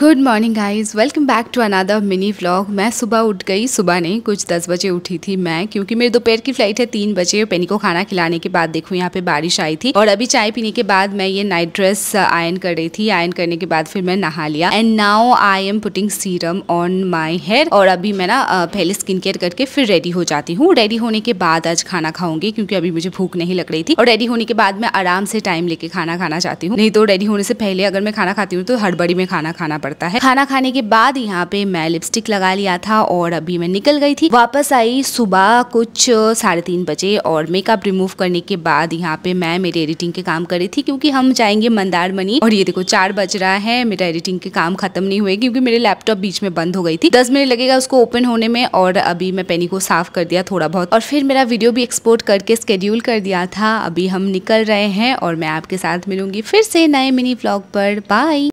good morning guys welcome back to another mini vlog मैं सुबह उठ गई सुबह नहीं कुछ दस बजे उठी थी मैं क्योंकि मेरी दोपहर की फ्लाइट है तीन बजे पेनी को खाना खिलाने के बाद देखो यहाँ पे बारिश आई थी और अभी चाय पीने के बाद मैं ये नाइट ड्रेस आयन कर रही थी आयन करने के बाद फिर मैं नहा लिया and now I am putting serum on my hair और अभी मैं ना uh, पहले स्किन केयर करके फिर रेडी हो जाती हूँ रेडी होने के बाद आज खाना खाऊंगी क्योंकि अभी मुझे भूख नहीं लग रही थी और रेडी होने के बाद मैं आराम से टाइम लेके खाना खाना चाहती हूँ नहीं तो रेडी होने से पहले अगर मैं खाना खाती हूँ तो हड़बड़ी में खाना खाना पड़ता है खाना खाने के बाद यहाँ पे मैं लिपस्टिक लगा लिया था और अभी मैं निकल गई थी वापस आई सुबह कुछ साढ़े तीन बजे और मेकअप रिमूव करने के बाद यहाँ पे मैं मेरे एडिटिंग के काम कर रही थी क्योंकि हम जाएंगे मंदार मनी और ये देखो चार बज रहा है मेरा एडिटिंग के काम खत्म नहीं हुए क्योंकि मेरे लैपटॉप बीच में बंद हो गई थी दस मिनट लगेगा उसको ओपन होने में और अभी मैं पेनी को साफ कर दिया थोड़ा बहुत और फिर मेरा वीडियो भी एक्सपोर्ट करके स्केड्यूल कर दिया था अभी हम निकल रहे हैं और मैं आपके साथ मिलूंगी फिर से नए मिनी ब्लॉग पर बाय